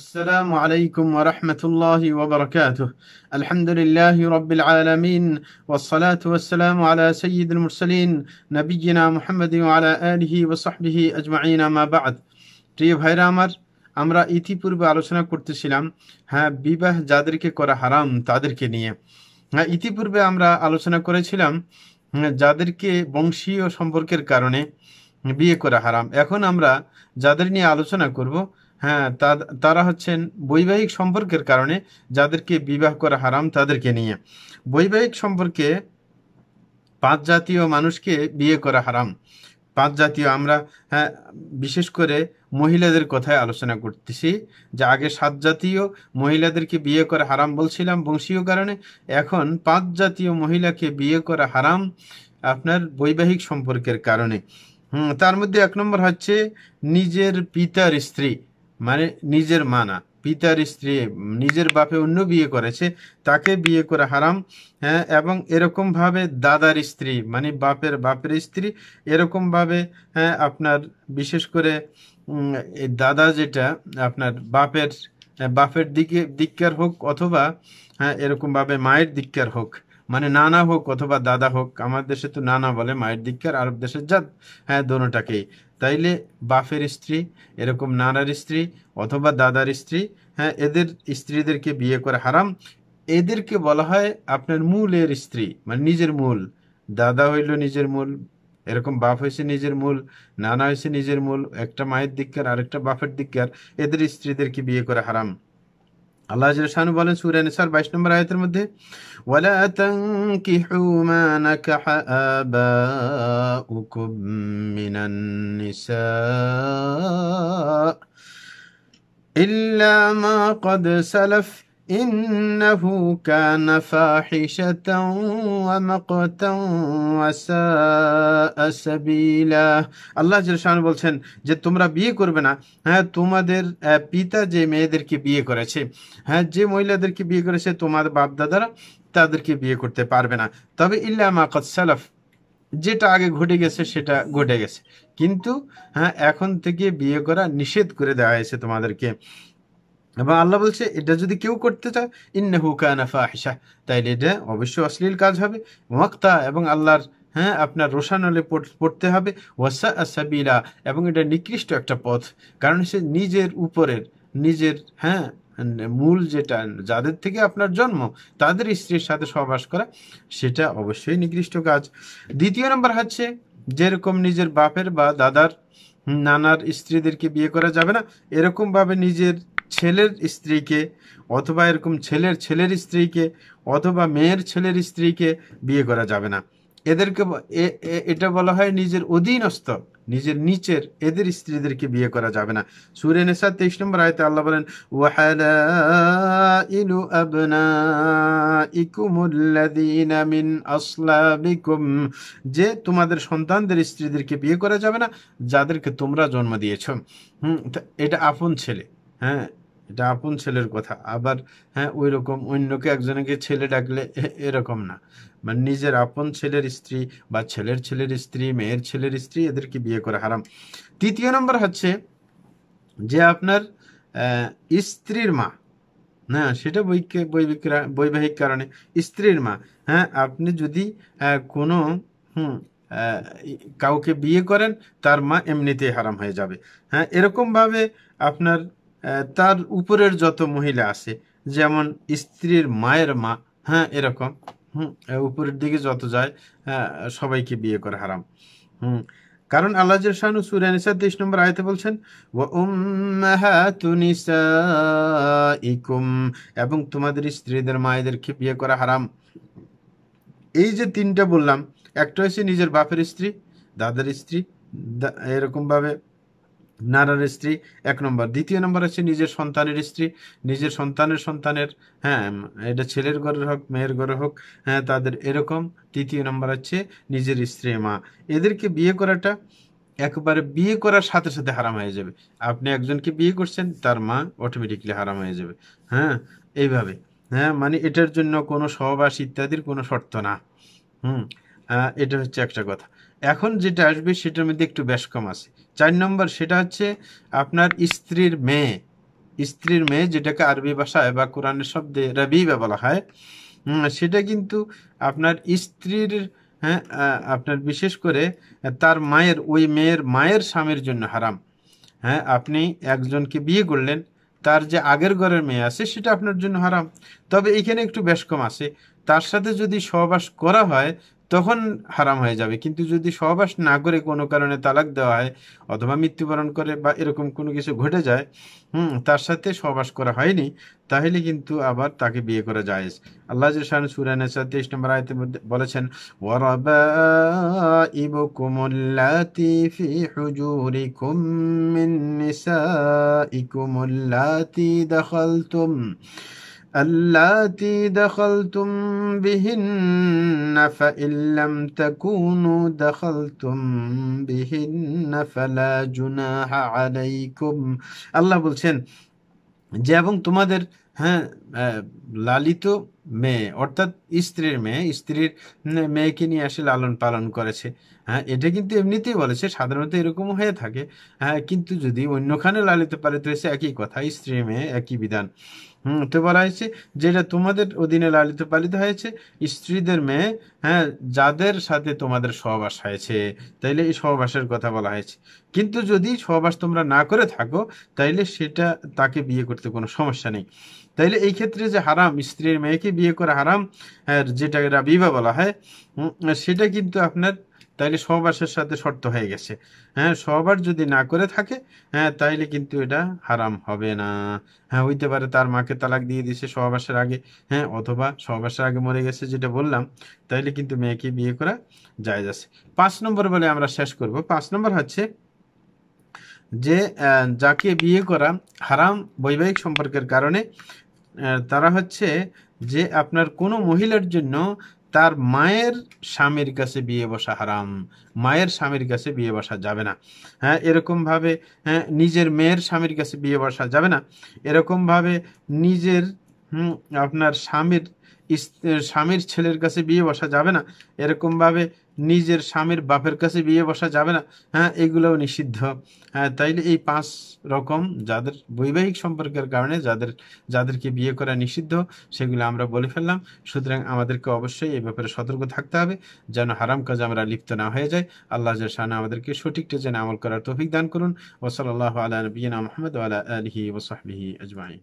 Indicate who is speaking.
Speaker 1: السلام عليكم ورحمة الله وبركاته الحمد لله رب العالمين والصلاة والسلام على سيد المرسلين نبينا محمد وعلى آله وصحبه أجمعين ما بعد প্রিয় ভাইরা আমার আমরা ইতিপূর্বে আলোচনা করতেছিলাম হ্যাঁ বিবাহ যাদেরকে করা হারাম তাদেরকে নিয়ে হ্যাঁ ইতিপূর্বে আমরা আলোচনা করেছিলাম যাদেরকে বংশীয় সম্পর্কের কারণে বিয়ে করা হারাম এখন আমরা যাদের নিয়ে আলোচনা করব হ্যাঁ তারা হচ্ছেন বৈবাহিক সম্পর্কের কারণে যাদেরকে বিবাহ করা হারাম তাদেরকে নিয়ে বৈবাহিক সম্পর্কে পাঁচ জাতীয় মানুষকে বিয়ে করা হারাম পাঁচ জাতীয় আমরা হ্যাঁ বিশেষ করে মহিলাদের কথায় আলোচনা করতেছি যে আগে সাত জাতীয় মহিলাদেরকে বিয়ে করা হারাম বলছিলাম বংশীয় কারণে এখন পাঁচ জাতীয় মহিলাকে বিয়ে করা হারাম আপনার বৈবাহিক সম্পর্কের কারণে তার মধ্যে এক নম্বর হচ্ছে নিজের পিতার স্ত্রী মানে নিজের মানা পিতার স্ত্রী নিজের বাপে অন্য বিয়ে করেছে তাকে বিয়ে করা হারাম হ্যাঁ এবং এরকমভাবে দাদার স্ত্রী মানে বাপের বাপের স্ত্রী এরকমভাবে হ্যাঁ আপনার বিশেষ করে দাদা যেটা আপনার বাপের বাপের দিকে দিককার হোক অথবা হ্যাঁ এরকমভাবে মায়ের দিককার হোক মানে নানা হোক অথবা দাদা হোক আমার দেশে তো নানা বলে মায়ের দিককার আরব দেশের জাত হ্যাঁ দোনোটাকেই তাইলে বাফের স্ত্রী এরকম নানার স্ত্রী অথবা দাদার স্ত্রী হ্যাঁ এদের স্ত্রীদেরকে বিয়ে করে হারাম এদেরকে বলা হয় আপনার মূলের স্ত্রী মানে নিজের মূল দাদা হইল নিজের মূল এরকম বাপ হয়েছে নিজের মূল নানা হয়েছে নিজের মূল একটা মায়ের দিককার আরেকটা বাপের দিককার এদের স্ত্রীদেরকে বিয়ে করে হারাম আল্লাহ শাহানু বলেন সুরে নিসার বাইশ নম্বর আয়তের মধ্যে ওয়ালা তানকিহু মা নাকাহা আবাউকুম মিনান নিসা ইল্লা মা কদ সালাফ إنه كان فاحشة ومقتا وساء سبيلا আল্লাহ জলশান বলছেন যে তোমরা বিয়ে করবে না হ্যাঁ তোমাদের পিতা যে মেয়েদেরকে বিয়ে করেছে হ্যাঁ যে মহিলাদেরকে বিয়ে করেছে তোমার বাপ দাদারা তাদেরকে বিয়ে করতে পারবে না তবে ইল্লা মাকত সালাফ যেটা আগে ঘটে গেছে সেটা ঘটে গেছে কিন্তু হ্যাঁ এখন থেকে বিয়ে করা নিষেধ করে দেওয়া হয়েছে তোমাদেরকে এবং আল্লাহ বলছে এটা যদি কেউ করতে চায় ইন্নাহু কানাফা হিসা তাইলে এটা অবশ্যই অশ্লীল কাজ হবে ওয়াক্তা এবং আল্লাহর হ্যাঁ আপনার রোশানলে পড়তে হবে ওয়াসা আসাবিরা এবং এটা নিকৃষ্ট একটা পথ কারণ সে নিজের উপরের নিজের হ্যাঁ মূল যেটা যাদের থেকে আপনার জন্ম তাদের স্ত্রীর সাথে সহবাস করা সেটা অবশ্যই নিকৃষ্ট কাজ দ্বিতীয় নম্বর হচ্ছে যেরকম নিজের বাপের বা দাদার নানার স্ত্রীদেরকে বিয়ে করা যাবে না এরকমভাবে নিজের ছেলের স্ত্রীকে অথবা এরকম ছেলের ছেলের স্ত্রীকে অথবা মেয়ের ছেলের স্ত্রীকে বিয়ে করা যাবে না এদেরকে এটা বলা হয় নিজের অধীনস্থ নিজের নিচের এদের স্ত্রীদেরকে বিয়ে করা যাবে না সুরে নেশা তেইশ নম্বর আয়তে আল্লাহ বলেন ইলু আবনা যে তোমাদের সন্তানদের স্ত্রীদেরকে বিয়ে করা যাবে না যাদেরকে তোমরা জন্ম দিয়েছ হুম এটা আপন ছেলে হ্যাঁ এটা আপন ছেলের কথা আবার হ্যাঁ ওই রকম অন্যকে একজনকে ছেলে ডাকলে এরকম না মানে নিজের আপন ছেলের স্ত্রী বা ছেলের ছেলের স্ত্রী মেয়ের ছেলের স্ত্রী এদেরকে বিয়ে করা হারাম তৃতীয় নম্বর হচ্ছে যে আপনার স্ত্রীর মা হ্যাঁ সেটা বৈবাহিক কারণে স্ত্রীর মা হ্যাঁ আপনি যদি কোনো হুম কাউকে বিয়ে করেন তার মা এমনিতেই হারাম হয়ে যাবে হ্যাঁ এরকমভাবে আপনার তার উপরের যত মহিলা আছে যেমন স্ত্রীর মায়ের মা হ্যাঁ এরকম হুম উপরের দিকে যত যায় সবাইকে বিয়ে করে হারাম হুম কারণ আল্লাহ জানু সুরে তেইশ নম্বর আয়তে বলছেন ইকুম এবং তোমাদের স্ত্রীদের মায়েদেরকে বিয়ে করা হারাম এই যে তিনটা বললাম একটা হচ্ছে নিজের বাপের স্ত্রী দাদার স্ত্রী এরকমভাবে নানার স্ত্রী এক নম্বর দ্বিতীয় নম্বর হচ্ছে নিজের সন্তানের স্ত্রী নিজের সন্তানের সন্তানের হ্যাঁ এটা ছেলের ঘরের হোক মেয়ের ঘরে হোক হ্যাঁ তাদের এরকম তৃতীয় নম্বর আছে নিজের স্ত্রী মা এদেরকে বিয়ে করাটা একবারে বিয়ে করার সাথে সাথে হারাম হয়ে যাবে আপনি একজনকে বিয়ে করছেন তার মা অটোমেটিকলি হারাম হয়ে যাবে হ্যাঁ এইভাবে হ্যাঁ মানে এটার জন্য কোনো সহবাস ইত্যাদির কোনো শর্ত না হুম এটা হচ্ছে একটা কথা এখন যেটা আসবে সেটার মধ্যে একটু ব্যাসকম আছে চার নম্বর সেটা হচ্ছে আপনার স্ত্রীর মেয়ে স্ত্রীর মেয়ে যেটাকে আরবি ভাষায় বা কোরআনের শব্দে রবি বলা হয় সেটা কিন্তু আপনার স্ত্রীর হ্যাঁ আপনার বিশেষ করে তার মায়ের ওই মেয়ের মায়ের স্বামীর জন্য হারাম হ্যাঁ আপনি একজনকে বিয়ে করলেন তার যে আগের ঘরের মেয়ে আছে সেটা আপনার জন্য হারাম তবে এখানে একটু বেশ কম আছে তার সাথে যদি সহবাস করা হয় তখন হারাম হয়ে যাবে কিন্তু যদি সহবাস না করে কোনো কারণে তালাক দেওয়া হয় অথবা মৃত্যুবরণ করে বা এরকম কোনো কিছু ঘটে যায় হুম তার সাথে সহবাস করা হয়নি তাহলে কিন্তু আবার তাকে বিয়ে করা যায় আল্লাহ সুরানের তেইশ নম্বর আয়তে বলেছেন ওয়ারাবাইবকুমুল্লাতি اللاتي دخلتم بهن فإن لم تكونوا دخلتم بهن فلا جناح عليكم الله بلشن جابون এবং হ্যাঁ লালিত মেয়ে অর্থাৎ স্ত্রীর মেয়ে স্ত্রীর মেয়েকে নিয়ে আসে লালন পালন করেছে হ্যাঁ এটা কিন্তু এমনিতেই বলেছে সাধারণত এরকম হয়ে থাকে হ্যাঁ কিন্তু যদি অন্যখানে লালিত পালিত হয়েছে একই কথা স্ত্রী মেয়ে একই বিধান হম তো বলা হয়েছে যেটা তোমাদের অধীনে লালিত পালিত হয়েছে স্ত্রীদের মেয়ে হ্যাঁ যাদের সাথে তোমাদের সহবাস হয়েছে তাইলে এই সহবাসের কথা বলা হয়েছে কিন্তু যদি সহবাস তোমরা না করে থাকো তাইলে সেটা তাকে বিয়ে করতে কোনো সমস্যা নেই তাইলে এই ক্ষেত্রে যে হারাম স্ত্রীর মেয়েকে বিয়ে করা হারাম হ্যাঁ, যেটা বিবাহ বলা হয় সেটা কিন্তু আপনার তাইলে সহবাসের সাথে শর্ত হয়ে গেছে হ্যাঁ সহবাস যদি না করে থাকে হ্যাঁ তাইলে কিন্তু এটা হারাম হবে না হ্যাঁ হইতে পারে তার মাকে তালাক দিয়ে দিছে সহবাসের আগে হ্যাঁ অথবা সহবাসের আগে মরে গেছে যেটা বললাম তাইলে কিন্তু মেয়েকে বিয়ে করা যায় যাচ্ছে পাঁচ নম্বর বলে আমরা শেষ করব পাঁচ নম্বর হচ্ছে যে যাকে বিয়ে করা হারাম বৈবাহিক সম্পর্কের কারণে তারা হচ্ছে যে আপনার কোনো মহিলার জন্য তার মায়ের স্বামীর কাছে বিয়ে বসা হারাম মায়ের স্বামীর কাছে বিয়ে বসা যাবে না হ্যাঁ এরকমভাবে হ্যাঁ নিজের মেয়ের স্বামীর কাছে বিয়ে বসা যাবে না এরকমভাবে নিজের আপনার স্বামীর স্বামীর ছেলের কাছে বিয়ে বসা যাবে না এরকমভাবে নিজের স্বামীর বাপের কাছে বিয়ে বসা যাবে না হ্যাঁ এগুলোও নিষিদ্ধ হ্যাঁ তাইলে এই পাঁচ রকম যাদের বৈবাহিক সম্পর্কের কারণে যাদের যাদেরকে বিয়ে করা নিষিদ্ধ সেগুলো আমরা বলে ফেললাম সুতরাং আমাদেরকে অবশ্যই এই ব্যাপারে সতর্ক থাকতে হবে যেন হারাম কাজ আমরা লিপ্ত না হয়ে যায় আল্লাহ জাহান আমাদেরকে সঠিকটা যেন আমল করার তৌফিক দান করুন ওসল আল্লাহ আলা নবীনা মোহাম্মদ আলা আলহি ওসাহবিহি আজমাই